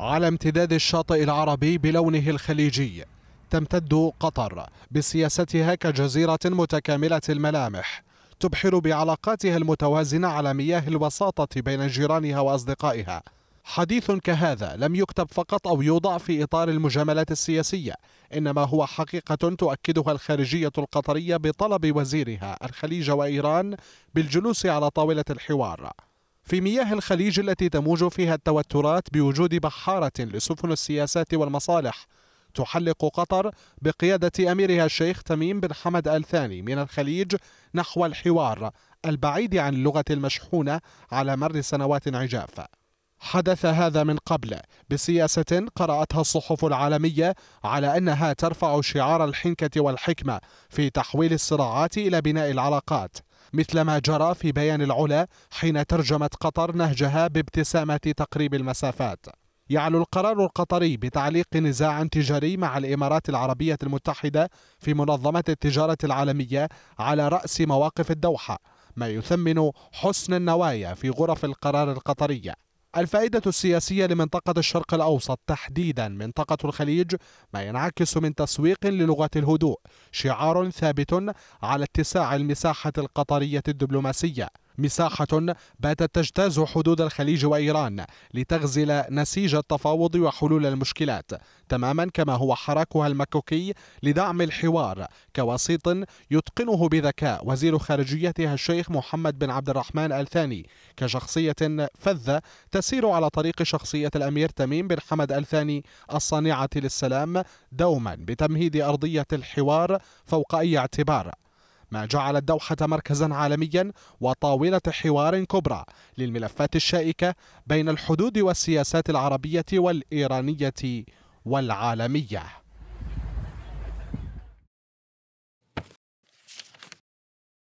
على امتداد الشاطئ العربي بلونه الخليجي تمتد قطر بسياستها كجزيرة متكاملة الملامح تبحر بعلاقاتها المتوازنة على مياه الوساطة بين جيرانها وأصدقائها حديث كهذا لم يكتب فقط أو يوضع في إطار المجاملات السياسية إنما هو حقيقة تؤكدها الخارجية القطرية بطلب وزيرها الخليج وإيران بالجلوس على طاولة الحوار في مياه الخليج التي تموج فيها التوترات بوجود بحارة لسفن السياسات والمصالح تحلق قطر بقيادة أميرها الشيخ تميم بن حمد آل ثاني من الخليج نحو الحوار البعيد عن اللغة المشحونة على مر سنوات عجاف حدث هذا من قبل بسياسة قرأتها الصحف العالمية على أنها ترفع شعار الحنكة والحكمة في تحويل الصراعات إلى بناء العلاقات مثل ما جرى في بيان العلا حين ترجمت قطر نهجها بابتسامة تقريب المسافات يعلو القرار القطري بتعليق نزاع تجاري مع الإمارات العربية المتحدة في منظمة التجارة العالمية على رأس مواقف الدوحة ما يثمن حسن النوايا في غرف القرار القطريه الفائدة السياسية لمنطقة الشرق الأوسط تحديدا منطقة الخليج ما ينعكس من تسويق للغة الهدوء شعار ثابت على اتساع المساحة القطرية الدبلوماسية مساحة باتت تجتاز حدود الخليج وإيران لتغزل نسيج التفاوض وحلول المشكلات تماما كما هو حراكها المكوكي لدعم الحوار كوسيط يتقنه بذكاء وزير خارجيتها الشيخ محمد بن عبد الرحمن الثاني كشخصية فذة تسير على طريق شخصية الأمير تميم بن حمد الثاني الصانعة للسلام دوما بتمهيد أرضية الحوار فوق أي اعتبار ما جعل الدوحة مركزا عالميا وطاولة حوار كبرى للملفات الشائكة بين الحدود والسياسات العربية والإيرانية والعالمية